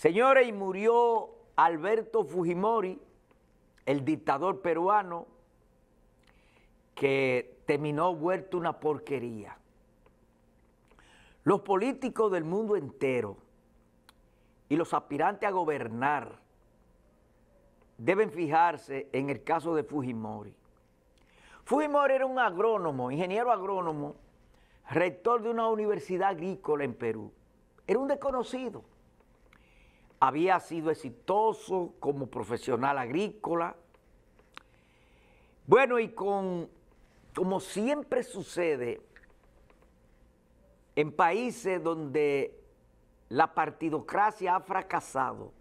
Señores, y murió Alberto Fujimori, el dictador peruano, que terminó vuelto una porquería. Los políticos del mundo entero y los aspirantes a gobernar deben fijarse en el caso de Fujimori. Fujimori era un agrónomo, ingeniero agrónomo, rector de una universidad agrícola en Perú. Era un desconocido había sido exitoso como profesional agrícola. Bueno, y con, como siempre sucede en países donde la partidocracia ha fracasado,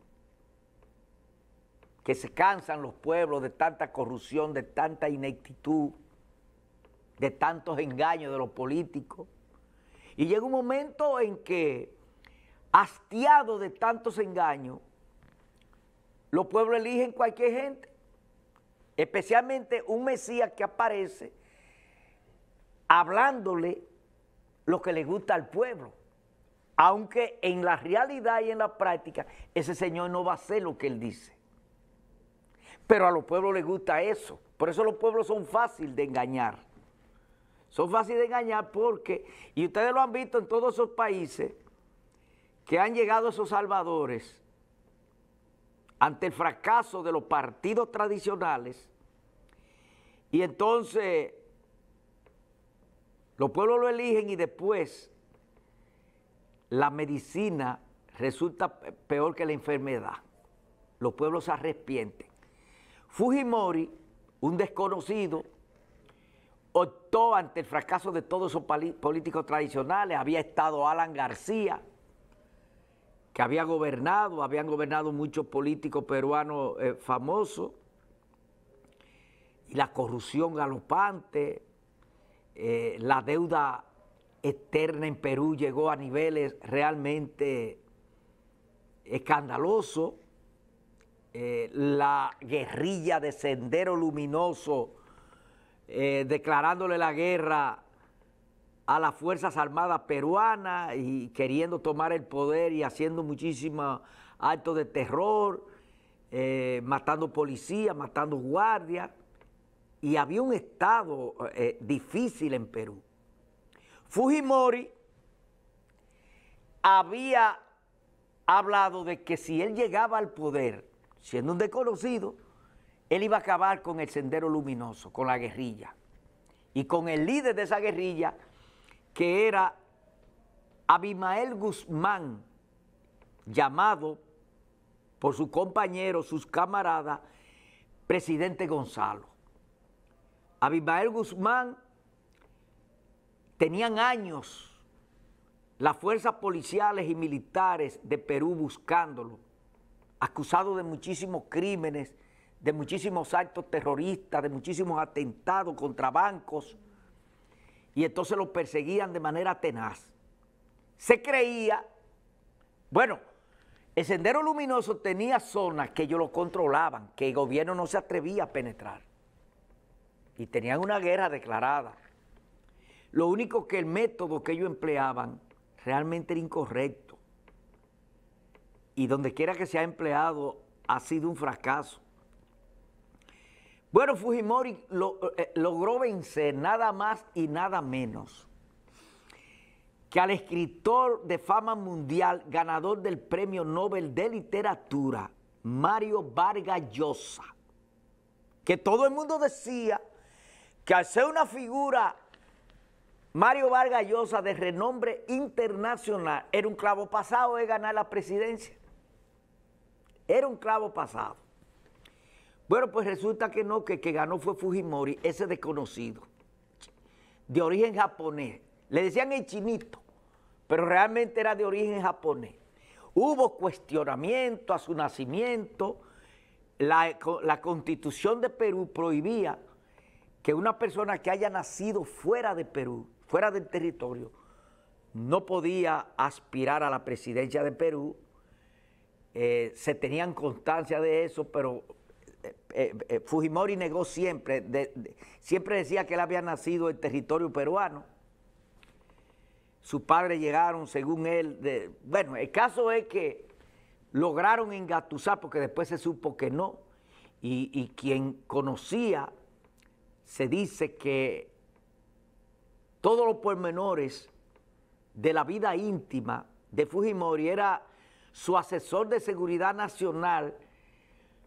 que se cansan los pueblos de tanta corrupción, de tanta ineptitud, de tantos engaños de los políticos, y llega un momento en que hastiado de tantos engaños, los pueblos eligen cualquier gente, especialmente un Mesías que aparece hablándole lo que le gusta al pueblo, aunque en la realidad y en la práctica ese Señor no va a hacer lo que él dice. Pero a los pueblos les gusta eso, por eso los pueblos son fáciles de engañar. Son fáciles de engañar porque, y ustedes lo han visto en todos esos países, que han llegado esos salvadores ante el fracaso de los partidos tradicionales y entonces los pueblos lo eligen y después la medicina resulta peor que la enfermedad. Los pueblos se arrepienten. Fujimori, un desconocido, optó ante el fracaso de todos esos políticos tradicionales. Había estado Alan García, que había gobernado, habían gobernado muchos políticos peruanos eh, famosos, y la corrupción galopante, eh, la deuda externa en Perú llegó a niveles realmente escandalosos, eh, la guerrilla de Sendero Luminoso declarándole la guerra a las Fuerzas Armadas peruanas y queriendo tomar el poder y haciendo muchísimos actos de terror, eh, matando policías, matando guardias. Y había un estado eh, difícil en Perú. Fujimori había hablado de que si él llegaba al poder, siendo un desconocido, él iba a acabar con el sendero luminoso, con la guerrilla. Y con el líder de esa guerrilla, que era Abimael Guzmán, llamado por su compañero, sus camaradas, presidente Gonzalo. Abimael Guzmán tenían años las fuerzas policiales y militares de Perú buscándolo, acusado de muchísimos crímenes, de muchísimos actos terroristas, de muchísimos atentados contra bancos, y entonces lo perseguían de manera tenaz. Se creía, bueno, el Sendero Luminoso tenía zonas que ellos lo controlaban, que el gobierno no se atrevía a penetrar. Y tenían una guerra declarada. Lo único que el método que ellos empleaban realmente era incorrecto. Y donde quiera que se ha empleado ha sido un fracaso. Bueno, Fujimori eh, logró vencer nada más y nada menos que al escritor de fama mundial, ganador del Premio Nobel de Literatura, Mario Vargas Llosa, que todo el mundo decía que al ser una figura, Mario Vargas Llosa de renombre internacional, era un clavo pasado de ganar la presidencia. Era un clavo pasado. Bueno, pues resulta que no, que que ganó fue Fujimori, ese desconocido, de origen japonés. Le decían el chinito, pero realmente era de origen japonés. Hubo cuestionamiento a su nacimiento. La, constitución de Perú prohibía que una persona que haya nacido fuera de Perú, fuera del territorio, no podía aspirar a la presidencia de Perú. Eh, se tenían constancia de eso, pero eh, eh, Fujimori negó siempre, siempre decía que él había nacido en territorio peruano. Sus padres llegaron, según él, de, bueno, el caso es que lograron engatusar, porque después se supo que no, y, y quien conocía, se dice que todos los pormenores de la vida íntima de Fujimori era su asesor de seguridad nacional,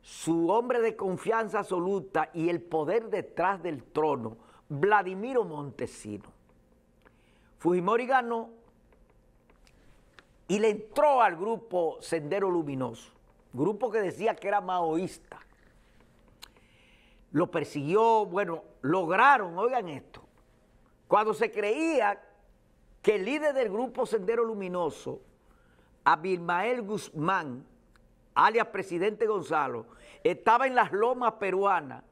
su hombre de confianza absoluta y el poder detrás del trono, Vladimiro Montesino. Fujimori ganó y le entró al grupo Sendero Luminoso, grupo que decía que era maoísta. Lo persiguió, bueno, lograron, oigan esto, cuando se creía que el líder del grupo Sendero Luminoso, Abilmael Guzmán, alias presidente Gonzalo, estaba en las lomas peruanas,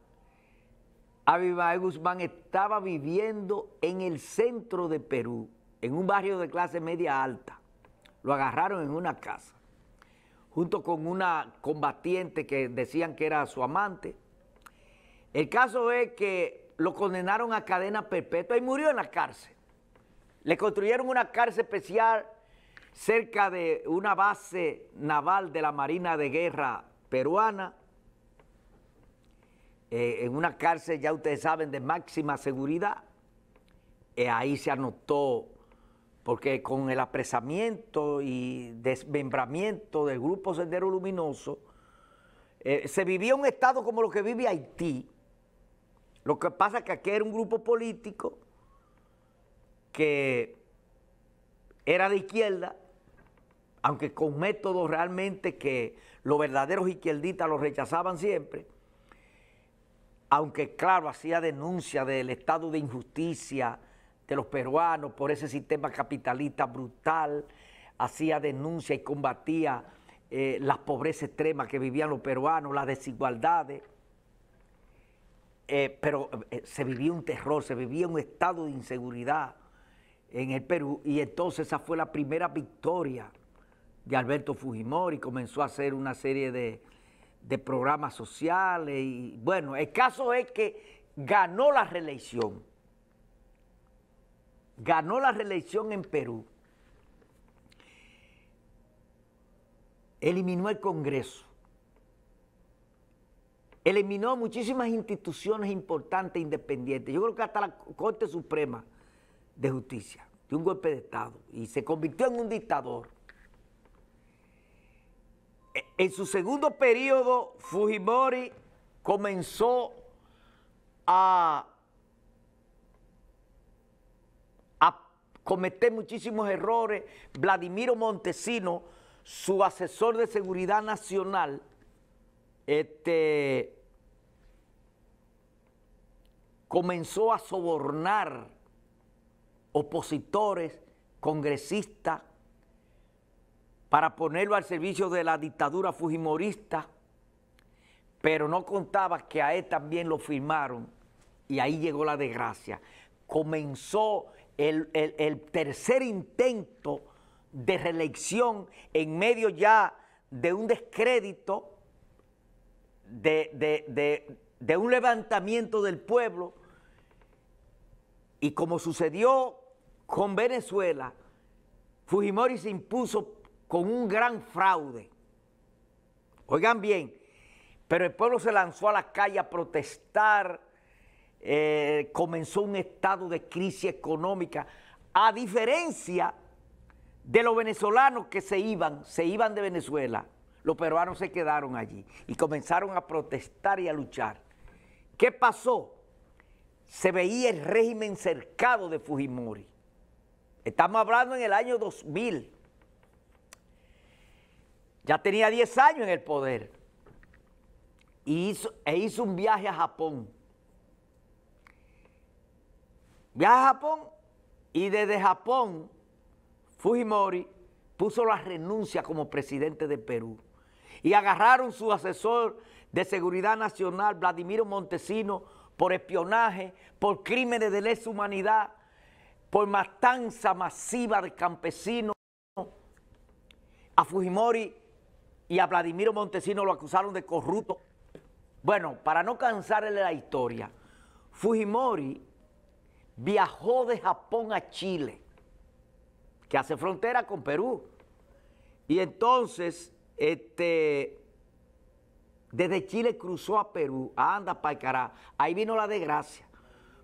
Abimael Guzmán estaba viviendo en el centro de Perú, en un barrio de clase media alta. Lo agarraron en una casa, junto con una combatiente que decían que era su amante. El caso es que lo condenaron a cadena perpetua y murió en la cárcel. Le construyeron una cárcel especial cerca de una base naval de la Marina de Guerra peruana, eh, en una cárcel, ya ustedes saben, de máxima seguridad. Eh, ahí se anotó, porque con el apresamiento y desmembramiento del Grupo Sendero Luminoso, eh, se vivía un estado como lo que vive Haití. Lo que pasa es que aquí era un grupo político que era de izquierda, aunque con métodos realmente que los verdaderos izquierdistas los rechazaban siempre, aunque claro, hacía denuncia del estado de injusticia de los peruanos por ese sistema capitalista brutal, hacía denuncia y combatía eh, las pobrezas extremas que vivían los peruanos, las desigualdades, eh, pero eh, se vivía un terror, se vivía un estado de inseguridad en el Perú y entonces esa fue la primera victoria de Alberto Fujimori, comenzó a hacer una serie de, de programas sociales y bueno, el caso es que ganó la reelección. Ganó la reelección en Perú. Eliminó el Congreso. Eliminó muchísimas instituciones importantes independientes. Yo creo que hasta la Corte Suprema de Justicia, de un golpe de Estado, y se convirtió en un dictador en su segundo periodo, Fujimori comenzó a, cometer muchísimos errores. Vladimiro Montesino, su asesor de seguridad nacional, este, comenzó a sobornar opositores, congresistas, para ponerlo al servicio de la dictadura fujimorista, pero no contaba que a él también lo firmaron y ahí llegó la desgracia. Comenzó el, tercer intento de reelección en medio ya de un descrédito, de un levantamiento del pueblo, y como sucedió con Venezuela, Fujimori se impuso con un gran fraude. Oigan bien, pero el pueblo se lanzó a la calle a protestar, eh, comenzó un estado de crisis económica, a diferencia de los venezolanos que se iban, se iban de Venezuela, los peruanos se quedaron allí y comenzaron a protestar y a luchar. ¿Qué pasó? Se veía el régimen cercado de Fujimori. Estamos hablando en el año 2000. Ya tenía 10 años en el poder. Y hizo, e hizo un viaje a Japón. Viaje a Japón y desde Japón Fujimori puso la renuncia como presidente de Perú. Y agarraron su asesor de Seguridad Nacional, Vladimiro Montesino, por espionaje, por crímenes de lesa humanidad, por matanza masiva de campesinos. A Fujimori y a Vladimiro Montesino lo acusaron de corrupto. Bueno, para no cansarle la historia, Fujimori viajó de Japón a Chile, que hace frontera con Perú. Y entonces, este, desde Chile cruzó a Perú, anda para Cará. Ahí vino la desgracia,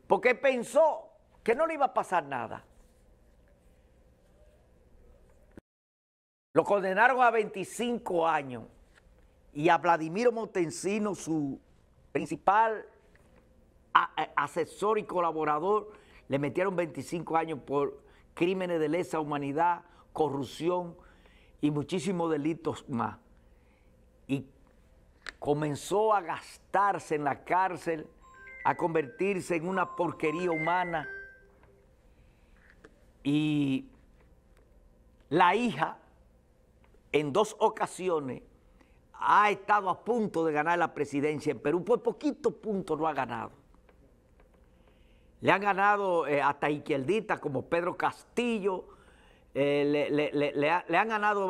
porque pensó que no le iba a pasar nada. Lo condenaron a 25 años y a Vladimiro Montesino, su principal asesor y colaborador, le metieron 25 años por crímenes de lesa humanidad, corrupción y muchísimos delitos más. Y comenzó a gastarse en la cárcel, a convertirse en una porquería humana. Y la hija en dos ocasiones ha estado a punto de ganar la presidencia en Perú, por poquito punto no ha ganado. Le han ganado hasta eh, izquierditas como Pedro Castillo, eh, le, han ganado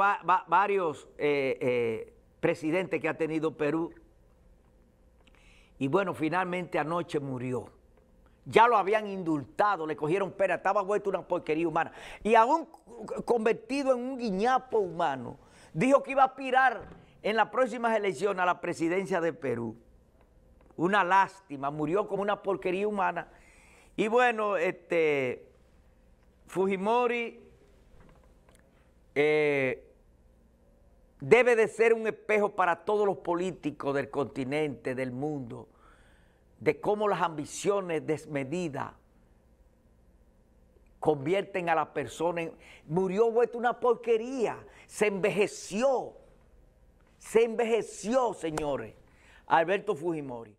varios eh, presidentes que ha tenido Perú. Y bueno, finalmente anoche murió. Ya lo habían indultado, le cogieron pena, estaba vuelto una porquería humana. Y aún convertido en un guiñapo humano, dijo que iba a aspirar en las próximas elecciones a la presidencia de Perú. Una lástima, murió como una porquería humana. Y bueno, este, Fujimori eh, debe de ser un espejo para todos los políticos del continente, del mundo, de cómo las ambiciones desmedidas convierten a la persona en... Murió vuelta una porquería, se envejeció, se envejeció, señores, Alberto Fujimori.